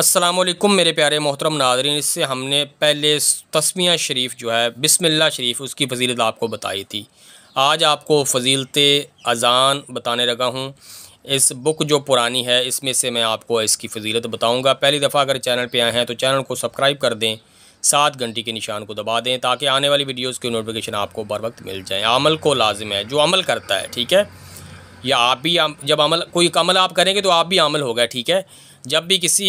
असलम मेरे प्यारे मोहतरम नाजरीन इससे हमने पहले तस्मिया शरीफ जो है बिसमिल्ला शरीफ उसकी फजीलत आपको बताई थी आज आपको फजीलत अज़ान बताने लगा हूँ इस बुक जो पुरानी है इसमें से मैं आपको इसकी फजीलत बताऊँगा पहली दफ़ा अगर चैनल पर आए हैं तो चैनल को सब्सक्राइब कर दें सात घंटे के निशान को दबा दें ताकि आने वाली वीडियोज़ की नोटिफिकेशन आपको बर वक्त मिल जाए अमल को लाजिम है जो अमल करता है ठीक है या आप भी जब अमल कोई अमल आप करेंगे तो आप भी अमल होगा ठीक है जब भी किसी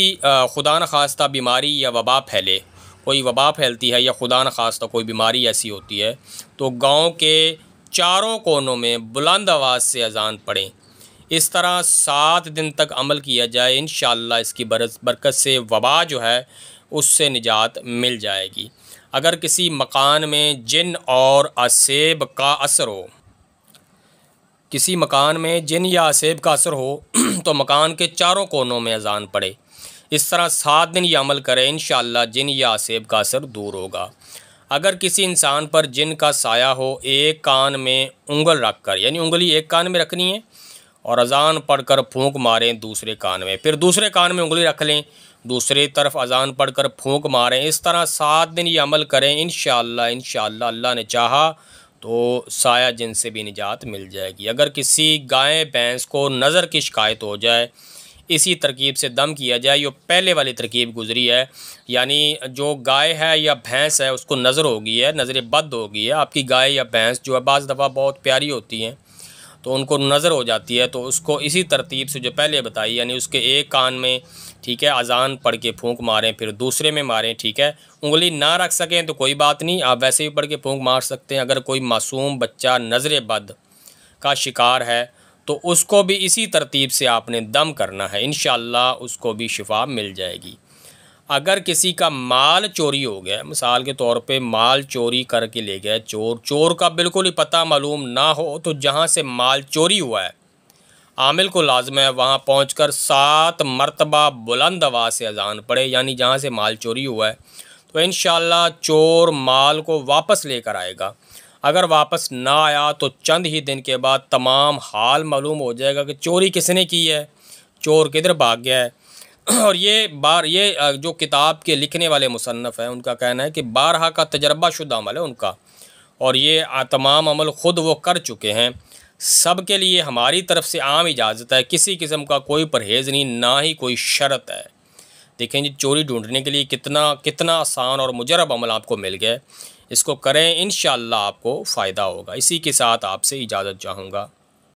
खुदा न खास्ता बीमारी या वबा फैले कोई वबा फैलती है या खुदा न खास्ता कोई बीमारी ऐसी होती है तो गांव के चारों कोनों में बुलंद आवाज़ से अजान पड़ें इस तरह सात दिन तक अमल किया जाए इन इसकी बरकत से वबा जो है उससे निजात मिल जाएगी अगर किसी मकान में जिन और असेब का असर हो किसी मकान में जिन या असेब का असर हो तो मकान के चारों कोनों में अजान पड़े इस तरह सात दिन ये अमल करें इन जिन या असेब का असर दूर होगा अगर किसी इंसान पर जिन का साया हो एक कान में उंगल रख कर यानी उंगली एक कान में रखनी है और अजान पढ़कर फूंक मारें दूसरे कान में फिर दूसरे कान में उंगली रख लें दूसरी तरफ अजान पढ़कर फूंक मारें इस तरह सात दिन ये अमल करें इन शाला इन अल्लाह ने चाहा तो साया जिन से भी निजात मिल जाएगी अगर किसी गाय भैंस को नज़र की शिकायत हो जाए इसी तरकीब से दम किया जाए जो पहले वाली तरकीब गुजरी है यानी जो गाय है या भैंस है उसको नज़र होगी है नज़र बद होगी है आपकी गाय या भैंस जो है बाज़ दफ़ा बहुत प्यारी होती हैं तो उनको नज़र हो जाती है तो उसको इसी तरतीब से जो पहले बताई यानी उसके एक कान में ठीक है अजान पढ़ के फूंक मारें फिर दूसरे में मारें ठीक है उंगली ना रख सकें तो कोई बात नहीं आप वैसे भी पढ़ के फूंक मार सकते हैं अगर कोई मासूम बच्चा नज़र बद का शिकार है तो उसको भी इसी तरतीब से आपने दम करना है इन उसको भी शिफा मिल जाएगी अगर किसी का माल चोरी हो गया मिसाल के तौर पे माल चोरी करके ले गया चोर चोर का बिल्कुल ही पता मालूम ना हो तो जहाँ से माल चोरी हुआ है आमिल को लाजम है वहाँ पहुँच कर सात मरतबा बुलंद आवाज़ से अजान पड़े यानी जहाँ से माल चोरी हुआ है तो इन चोर माल को वापस लेकर आएगा अगर वापस ना आया तो चंद ही दिन के बाद तमाम हाल मालूम हो जाएगा कि चोरी किसने की है चोर किधर भाग गया है और ये बार ये जो किताब के लिखने वाले मुसनफ़ हैं उनका कहना है कि बारहा का तजर्बा शुदा अमल है उनका और ये तमाम अमल ख़ुद वो कर चुके हैं सब के लिए हमारी तरफ से आम इजाज़त है किसी किस्म का कोई परहेज़ नहीं ना ही कोई शर्त है देखें जी चोरी ढूंढने के लिए कितना कितना आसान और मुजरब अमल आपको मिल गया इसको करें इन आपको फ़ायदा होगा इसी के साथ आपसे इजाज़त चाहूँगा